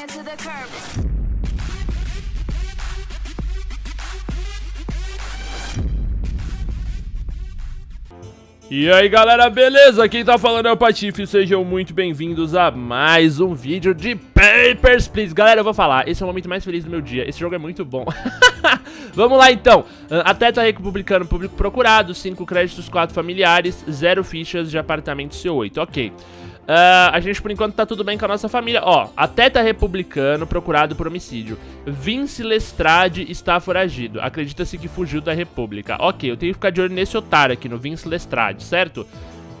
into the curb. E aí galera, beleza? Quem tá falando é o Patife, sejam muito bem-vindos a mais um vídeo de Papers, Please Galera, eu vou falar, esse é o momento mais feliz do meu dia, esse jogo é muito bom Vamos lá então, ah, Até atleta tá republicano público procurado, 5 créditos, 4 familiares, 0 fichas de apartamento C8, ok Uh, a gente, por enquanto, tá tudo bem com a nossa família. Ó, até tá republicano procurado por homicídio. Vince Lestrade está foragido. Acredita-se que fugiu da república. Ok, eu tenho que ficar de olho nesse otário aqui, no Vince Lestrade, certo?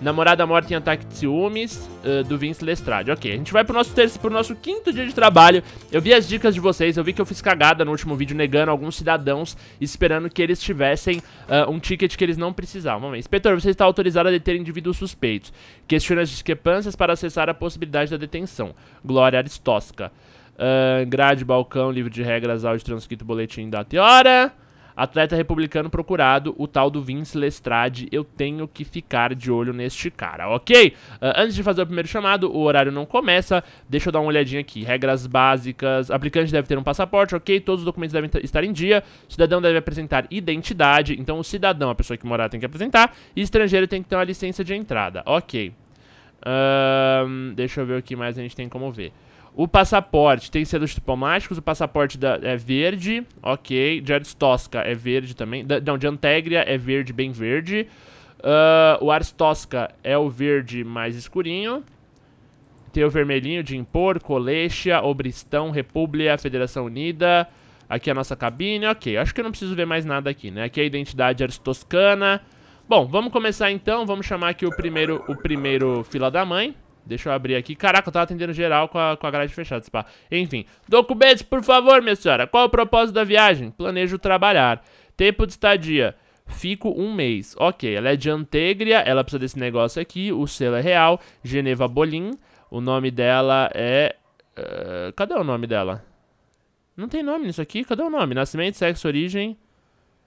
Namorada morta em ataque de ciúmes uh, do Vince Lestrade. Ok, a gente vai pro nosso terceiro, pro nosso quinto dia de trabalho. Eu vi as dicas de vocês, eu vi que eu fiz cagada no último vídeo negando alguns cidadãos, esperando que eles tivessem uh, um ticket que eles não precisavam. Vamos ver. Inspetor, você está autorizado a deter indivíduos suspeitos. Questione as discrepâncias para acessar a possibilidade da detenção. Glória Aristósca. Uh, grade, balcão, livro de regras, áudio, transcrito, boletim, data e hora. Atleta republicano procurado, o tal do Vince Lestrade. Eu tenho que ficar de olho neste cara, ok? Uh, antes de fazer o primeiro chamado, o horário não começa. Deixa eu dar uma olhadinha aqui. Regras básicas. Aplicante deve ter um passaporte, ok? Todos os documentos devem estar em dia. cidadão deve apresentar identidade. Então, o cidadão, a pessoa que morar, tem que apresentar. E estrangeiro tem que ter uma licença de entrada, ok? Uh, deixa eu ver o que mais a gente tem como ver. O passaporte tem selos diplomáticos, o passaporte da, é verde, ok. De Arstosca é verde também. Da, não, de Antegria é verde, bem verde. Uh, o Aristosca é o verde mais escurinho. Tem o vermelhinho de Impor, Colexia, Obristão, República, Federação Unida. Aqui é a nossa cabine, ok. Acho que eu não preciso ver mais nada aqui, né? Aqui é a identidade aristoscana. Bom, vamos começar então. Vamos chamar aqui o primeiro, o primeiro fila da mãe. Deixa eu abrir aqui. Caraca, eu tava atendendo geral com a, com a grade fechada, se pá. Enfim. Documentos, por favor, minha senhora. Qual o propósito da viagem? Planejo trabalhar. Tempo de estadia. Fico um mês. Ok, ela é de Antegria, ela precisa desse negócio aqui. O selo é real. Geneva Bolim. O nome dela é... Uh, cadê o nome dela? Não tem nome nisso aqui? Cadê o nome? Nascimento, sexo, origem...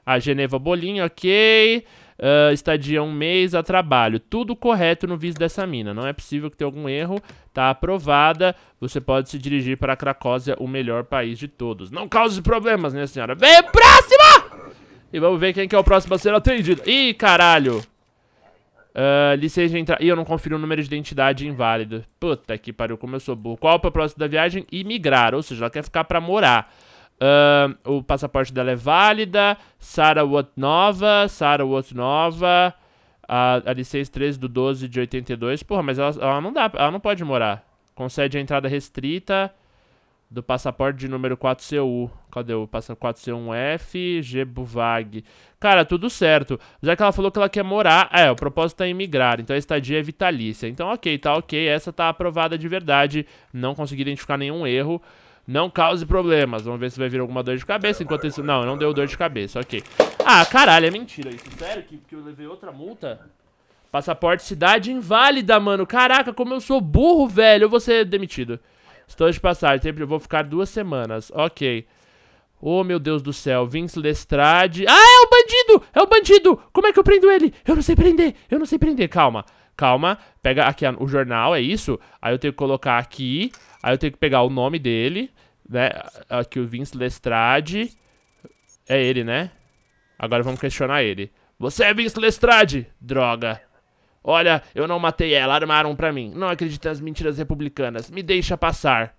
A Geneva Bolim, ok uh, estadia um mês a trabalho. Tudo correto no visto dessa mina. Não é possível que tenha algum erro. Tá aprovada. Você pode se dirigir para Cracósia, o melhor país de todos. Não cause problemas, né, senhora? Vem próxima! E vamos ver quem que é o próximo a ser atendido. Ih, caralho! Uh, licença de entrar. Ih, eu não confiro o número de identidade inválido. Puta que pariu, como eu sou burro. Qual é o propósito da viagem? Imigrar, ou seja, ela quer ficar pra morar. Uh, o passaporte dela é válida. Sara nova Sara Wotnova. A, a licença 13 do 12 de 82. Porra, mas ela, ela não dá. Ela não pode morar. Concede a entrada restrita do passaporte de número 4CU. Cadê o passaporte 4C1F? G Cara, tudo certo. Já que ela falou que ela quer morar, é, o propósito é tá emigrar, então a estadia é vitalícia. Então, ok, tá ok, essa tá aprovada de verdade. Não consegui identificar nenhum erro. Não cause problemas. Vamos ver se vai vir alguma dor de cabeça. Enquanto isso... Não, não deu dor de cabeça. Ok. Ah, caralho, é mentira isso. Sério que, que eu levei outra multa? Passaporte cidade inválida, mano. Caraca, como eu sou burro, velho. Eu vou ser demitido. Estou de passagem. Sempre vou ficar duas semanas. Ok. Oh, meu Deus do céu. Vince Lestrade. Ah, é o bandido! É o bandido! Como é que eu prendo ele? Eu não sei prender. Eu não sei prender. Calma. Calma, pega aqui o jornal, é isso? Aí eu tenho que colocar aqui, aí eu tenho que pegar o nome dele, né? Aqui o Vince Lestrade. É ele, né? Agora vamos questionar ele. Você é Vince Lestrade? Droga. Olha, eu não matei ela, armaram pra mim. Não acredito nas mentiras republicanas. Me deixa passar.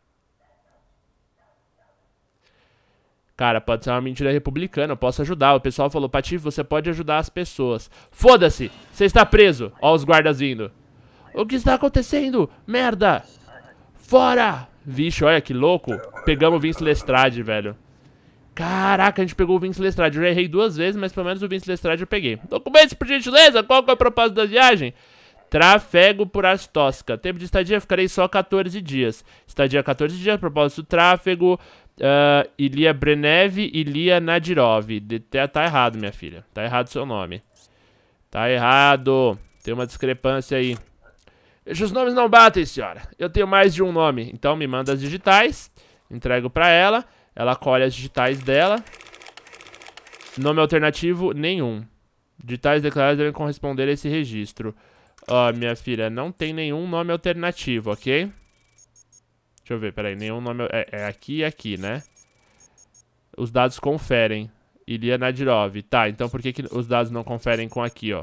Cara, pode ser uma mentira republicana, eu posso ajudar. O pessoal falou, Pati, você pode ajudar as pessoas. Foda-se, você está preso. Ó os guardas vindo. O que está acontecendo? Merda! Fora! Vixe, olha que louco. Pegamos o Vince Lestrade, velho. Caraca, a gente pegou o Vince Lestrade. Eu já errei duas vezes, mas pelo menos o Vince Lestrade eu peguei. Documentos, por gentileza, qual é o propósito da viagem? Trafego por Astosca. Tempo de estadia, ficarei só 14 dias. Estadia 14 dias, propósito tráfego uh, Ilia Brenev Ilia Nadirov. De, tá, tá errado, minha filha. Tá errado seu nome. Tá errado. Tem uma discrepância aí. Os nomes não batem, senhora. Eu tenho mais de um nome. Então me manda as digitais. Entrego pra ela. Ela colhe as digitais dela. Nome alternativo, nenhum. Digitais declarados devem corresponder a esse registro. Ó, oh, ah, minha filha, não tem nenhum nome alternativo, ok? Deixa eu ver, peraí, nenhum nome... É, é aqui e aqui, né? Os dados conferem. Ilia Nadirov. Tá, então por que, que os dados não conferem com aqui, ó?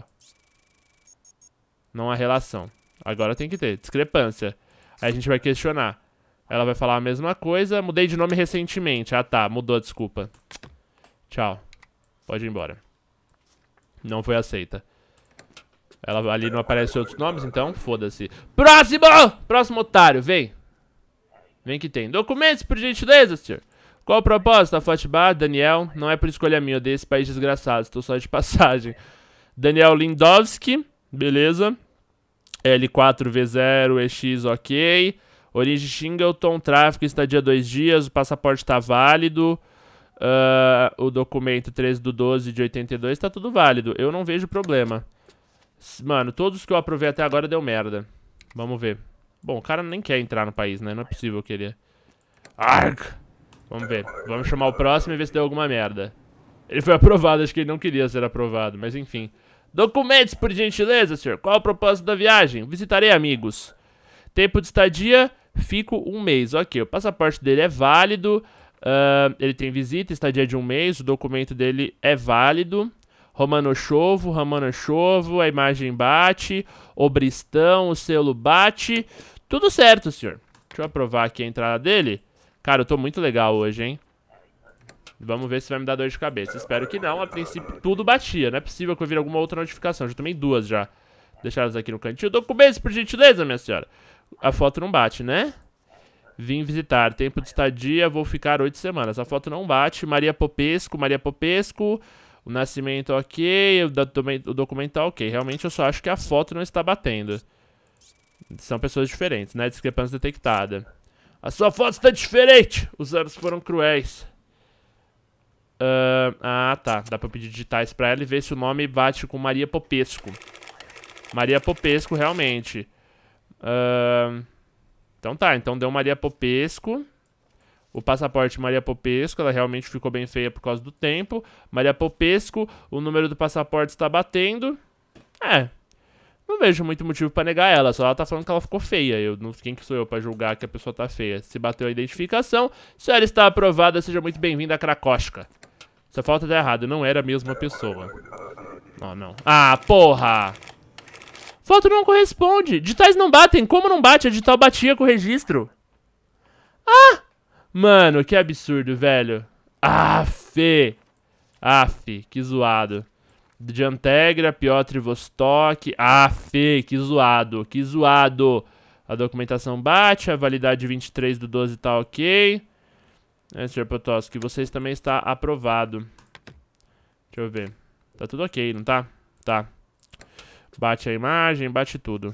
Não há relação. Agora tem que ter. Discrepância. Aí a gente vai questionar. Ela vai falar a mesma coisa. Mudei de nome recentemente. Ah, tá. Mudou, desculpa. Tchau. Pode ir embora. Não foi aceita. Ela ali não aparece outros nomes, então foda-se. Próximo! Próximo otário, vem. Vem que tem. Documentos, por gentileza, senhor. Qual a proposta, A Daniel. Não é por escolha minha, eu dei esse país desgraçado. Estou só de passagem. Daniel Lindowski. Beleza. L4V0, EX, ok. Origem Shingleton, tráfico, estadia dois dias, o passaporte está válido. Uh, o documento 13 do 12 de 82 está tudo válido. Eu não vejo problema. Mano, todos que eu aprovei até agora deu merda. Vamos ver. Bom, o cara nem quer entrar no país, né? Não é possível que ele... Arg! Vamos ver. Vamos chamar o próximo e ver se deu alguma merda. Ele foi aprovado, acho que ele não queria ser aprovado, mas enfim. Documentos, por gentileza, senhor. Qual o propósito da viagem? Visitarei amigos. Tempo de estadia, fico um mês. Ok, o passaporte dele é válido. Uh, ele tem visita, estadia de um mês. O documento dele é válido. Romano Chovo, Romano Chovo, a imagem bate, Obristão, o selo bate. Tudo certo, senhor. Deixa eu aprovar aqui a entrada dele. Cara, eu tô muito legal hoje, hein? Vamos ver se vai me dar dor de cabeça. Espero que não. A princípio, tudo batia. Não é possível que eu vire alguma outra notificação. Já tomei duas já. Deixar aqui no cantinho. Dou com beijo, por gentileza, minha senhora. A foto não bate, né? Vim visitar. Tempo de estadia, vou ficar oito semanas. A foto não bate. Maria Popesco, Maria Popesco. O nascimento ok, o documento ok. Realmente eu só acho que a foto não está batendo. São pessoas diferentes, né? Discrepância detectada. A sua foto está diferente! Os anos foram cruéis. Uh, ah, tá. Dá pra pedir digitais pra ela e ver se o nome bate com Maria Popesco. Maria Popesco, realmente. Uh, então tá, então deu Maria Popesco o passaporte Maria Popesco, ela realmente ficou bem feia por causa do tempo. Maria Popesco, o número do passaporte está batendo. É. Não vejo muito motivo para negar ela, só ela tá falando que ela ficou feia. Eu não quem que sou eu para julgar que a pessoa tá feia. Se bateu a identificação, se ela está aprovada, seja muito bem-vinda à Cracosca. Essa falta tá errada, não era a mesma pessoa. Não, oh, não. Ah, porra! Foto não corresponde. Digitais não batem. Como não bate? A digital batia com o registro. Ah! Mano, que absurdo, velho. Aff! Aff, que zoado. Diantegra, Piotr Vostok. Aff, que zoado, que zoado. A documentação bate, a validade 23 do 12 tá ok. É, Sr. Potoski, vocês também está aprovado. Deixa eu ver. Tá tudo ok, não tá? Tá. Bate a imagem, bate tudo.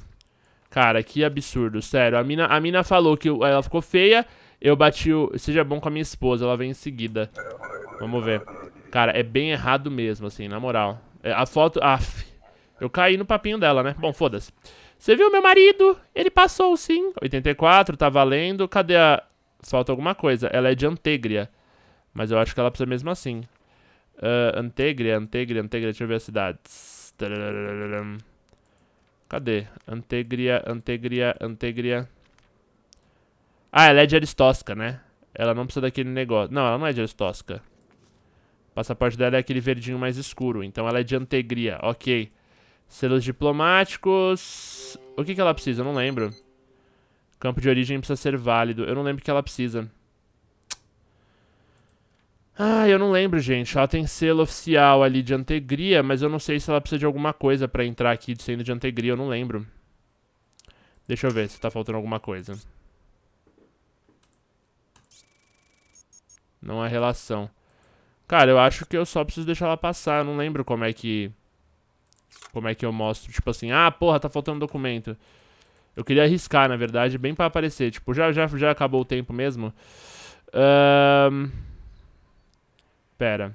Cara, que absurdo, sério. A mina, a mina falou que ela ficou feia eu bati o Seja Bom com a minha esposa, ela vem em seguida. Vamos ver. Cara, é bem errado mesmo, assim, na moral. É, a foto... Aff. eu caí no papinho dela, né? Bom, foda-se. Você viu meu marido? Ele passou, sim. 84, tá valendo. Cadê a... Falta alguma coisa. Ela é de Antegria. Mas eu acho que ela precisa mesmo assim. Uh, Antegria, Antegria, Antegria. Deixa eu ver as cidades. Cadê? Antegria, Antegria, Antegria. Ah, ela é de aristócica, né? Ela não precisa daquele negócio. Não, ela não é de aristócica. O passaporte dela é aquele verdinho mais escuro. Então ela é de antegria. Ok. Selos diplomáticos. O que, que ela precisa? Eu não lembro. Campo de origem precisa ser válido. Eu não lembro o que ela precisa. Ah, eu não lembro, gente. Ela tem selo oficial ali de antegria, mas eu não sei se ela precisa de alguma coisa pra entrar aqui sendo de antegria. Eu não lembro. Deixa eu ver se tá faltando alguma coisa. Não há relação. Cara, eu acho que eu só preciso deixar ela passar. Eu não lembro como é que... Como é que eu mostro. Tipo assim, ah, porra, tá faltando documento. Eu queria arriscar, na verdade, bem pra aparecer. Tipo, já, já, já acabou o tempo mesmo. Um... Pera.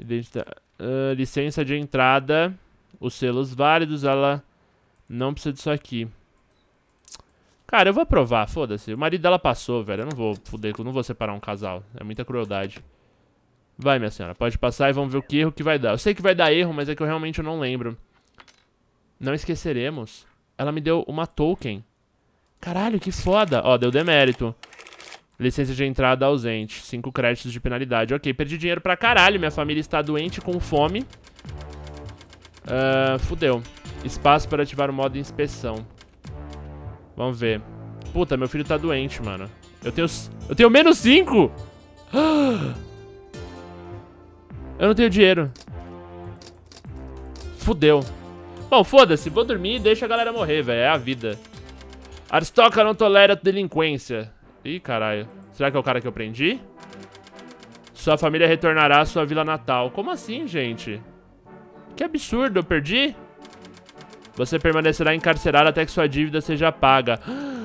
Uh, licença de entrada. Os selos válidos, ela não precisa disso aqui. Cara, eu vou aprovar, foda-se. O marido dela passou, velho. Eu não vou foder, eu não vou separar um casal. É muita crueldade. Vai, minha senhora, pode passar e vamos ver o que erro que vai dar. Eu sei que vai dar erro, mas é que eu realmente não lembro. Não esqueceremos. Ela me deu uma token. Caralho, que foda. Ó, deu demérito. Licença de entrada ausente. Cinco créditos de penalidade. Ok, perdi dinheiro pra caralho. Minha família está doente, com fome. Uh, fudeu. Espaço para ativar o modo inspeção. Vamos ver. Puta, meu filho tá doente, mano. Eu tenho... Eu tenho menos 5! Eu não tenho dinheiro. Fudeu. Bom, foda-se. Vou dormir e deixa a galera morrer, velho. É a vida. Aristoca não tolera delinquência. Ih, caralho. Será que é o cara que eu prendi? Sua família retornará à sua vila natal. Como assim, gente? Que absurdo, eu perdi? Você permanecerá encarcerado até que sua dívida seja paga.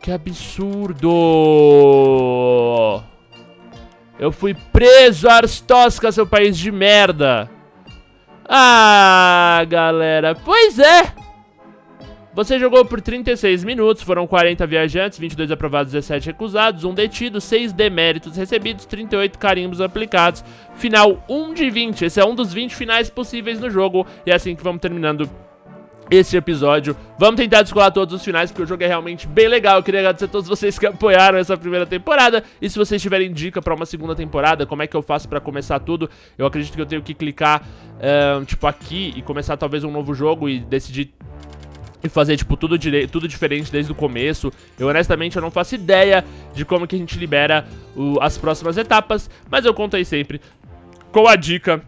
Que absurdo! Eu fui preso, Arstosca, seu país de merda! Ah, galera, pois é! Você jogou por 36 minutos, foram 40 viajantes, 22 aprovados, 17 recusados, 1 detido, 6 deméritos recebidos, 38 carimbos aplicados. Final 1 de 20, esse é um dos 20 finais possíveis no jogo, e é assim que vamos terminando esse episódio. Vamos tentar descolar todos os finais, porque o jogo é realmente bem legal. Eu queria agradecer a todos vocês que apoiaram essa primeira temporada. E se vocês tiverem dica pra uma segunda temporada, como é que eu faço pra começar tudo, eu acredito que eu tenho que clicar, tipo, aqui e começar talvez um novo jogo e decidir e fazer, tipo, tudo, tudo diferente desde o começo. Eu, honestamente, eu não faço ideia de como que a gente libera o, as próximas etapas, mas eu conto aí sempre com a dica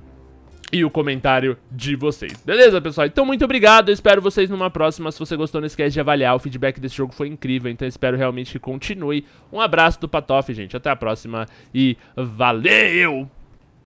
e o comentário de vocês. Beleza, pessoal? Então, muito obrigado. Eu espero vocês numa próxima. Se você gostou, não esquece de avaliar. O feedback desse jogo foi incrível, então espero realmente que continue. Um abraço do Patoff, gente. Até a próxima e valeu!